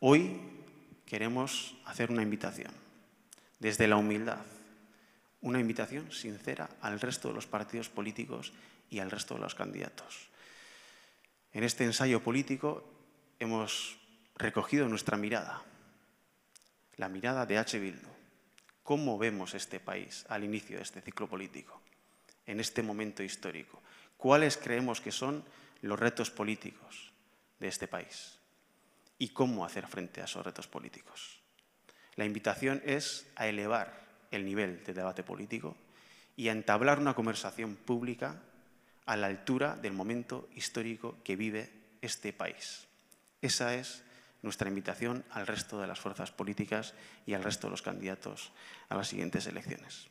Hoy queremos hacer una invitación desde la humildad, una invitación sincera al resto de los partidos políticos y al resto de los candidatos. En este ensayo político hemos recogido nuestra mirada, la mirada de H. Bildu. ¿Cómo vemos este país al inicio de este ciclo político, en este momento histórico? ¿Cuáles creemos que son los retos políticos de este país? y cómo hacer frente a esos retos políticos. La invitación es a elevar el nivel de debate político y a entablar una conversación pública a la altura del momento histórico que vive este país. Esa es nuestra invitación al resto de las fuerzas políticas y al resto de los candidatos a las siguientes elecciones.